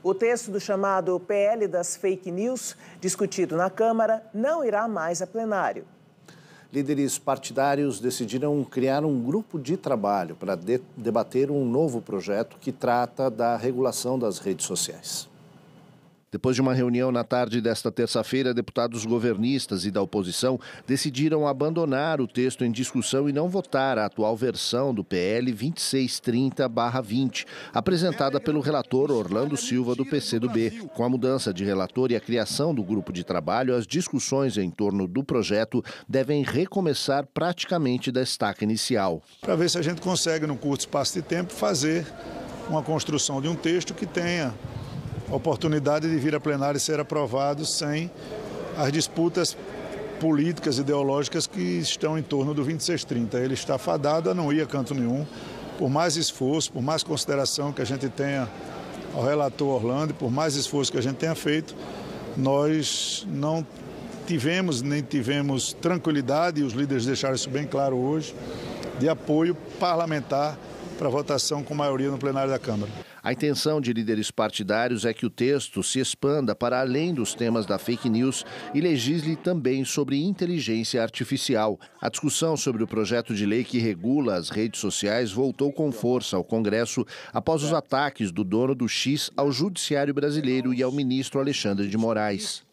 O texto do chamado PL das Fake News, discutido na Câmara, não irá mais a plenário. Líderes partidários decidiram criar um grupo de trabalho para de debater um novo projeto que trata da regulação das redes sociais. Depois de uma reunião na tarde desta terça-feira, deputados governistas e da oposição decidiram abandonar o texto em discussão e não votar a atual versão do PL 2630-20, apresentada pelo relator Orlando Silva do PCdoB. Com a mudança de relator e a criação do grupo de trabalho, as discussões em torno do projeto devem recomeçar praticamente da estaca inicial. Para ver se a gente consegue, num curto espaço de tempo, fazer uma construção de um texto que tenha oportunidade de vir a plenário e ser aprovado sem as disputas políticas, ideológicas que estão em torno do 2630. Ele está fadado a não ir a canto nenhum, por mais esforço, por mais consideração que a gente tenha ao relator Orlando, por mais esforço que a gente tenha feito, nós não tivemos nem tivemos tranquilidade, e os líderes deixaram isso bem claro hoje, de apoio parlamentar para votação com maioria no plenário da Câmara. A intenção de líderes partidários é que o texto se expanda para além dos temas da fake news e legisle também sobre inteligência artificial. A discussão sobre o projeto de lei que regula as redes sociais voltou com força ao Congresso após os ataques do dono do X ao Judiciário brasileiro e ao ministro Alexandre de Moraes.